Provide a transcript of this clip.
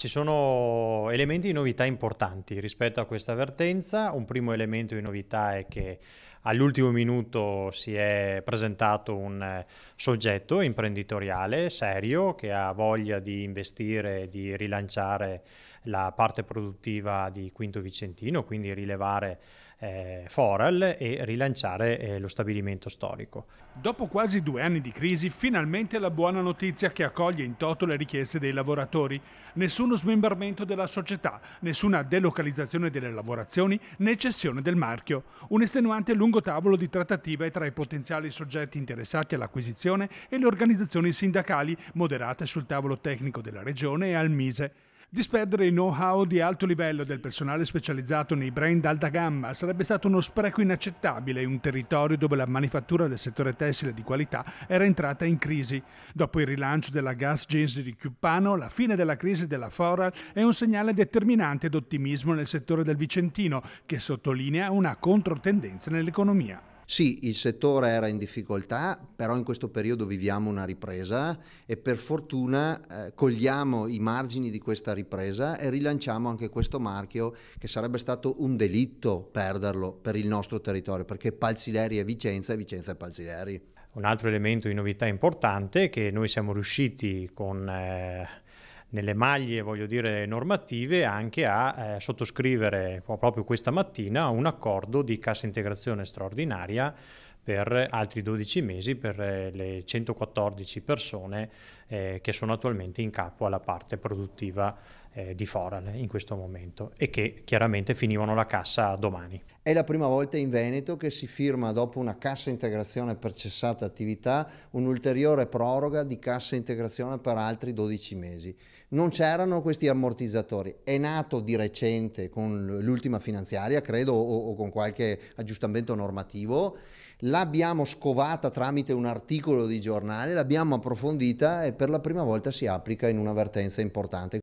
ci sono elementi di novità importanti rispetto a questa avvertenza. Un primo elemento di novità è che all'ultimo minuto si è presentato un eh, soggetto imprenditoriale serio che ha voglia di investire, di rilanciare la parte produttiva di Quinto Vicentino, quindi rilevare eh, Foral e rilanciare eh, lo stabilimento storico. Dopo quasi due anni di crisi, finalmente la buona notizia che accoglie in toto le richieste dei lavoratori. Nessuno smembramento della società, nessuna delocalizzazione delle lavorazioni né cessione del marchio. Un estenuante lungo lungo tavolo di trattative tra i potenziali soggetti interessati all'acquisizione e le organizzazioni sindacali moderate sul tavolo tecnico della Regione e al Mise. Disperdere il know-how di alto livello del personale specializzato nei brand alta gamma sarebbe stato uno spreco inaccettabile in un territorio dove la manifattura del settore tessile di qualità era entrata in crisi. Dopo il rilancio della Gas Jeans di Chiuppano, la fine della crisi della Foral è un segnale determinante d'ottimismo nel settore del Vicentino, che sottolinea una controtendenza nell'economia. Sì, il settore era in difficoltà, però in questo periodo viviamo una ripresa e per fortuna eh, cogliamo i margini di questa ripresa e rilanciamo anche questo marchio che sarebbe stato un delitto perderlo per il nostro territorio, perché Palsileri è Vicenza e Vicenza è Palsileri. Un altro elemento di novità importante è che noi siamo riusciti con... Eh nelle maglie, voglio dire, normative anche a eh, sottoscrivere proprio questa mattina un accordo di cassa integrazione straordinaria per altri 12 mesi per eh, le 114 persone eh, che sono attualmente in capo alla parte produttiva eh, di Foran in questo momento e che chiaramente finivano la cassa domani. È la prima volta in Veneto che si firma dopo una cassa integrazione per cessata attività un'ulteriore proroga di cassa integrazione per altri 12 mesi. Non c'erano questi ammortizzatori, è nato di recente con l'ultima finanziaria, credo, o, o con qualche aggiustamento normativo, l'abbiamo scovata tramite un articolo di giornale, l'abbiamo approfondita e per la prima volta si applica in un'avvertenza importante.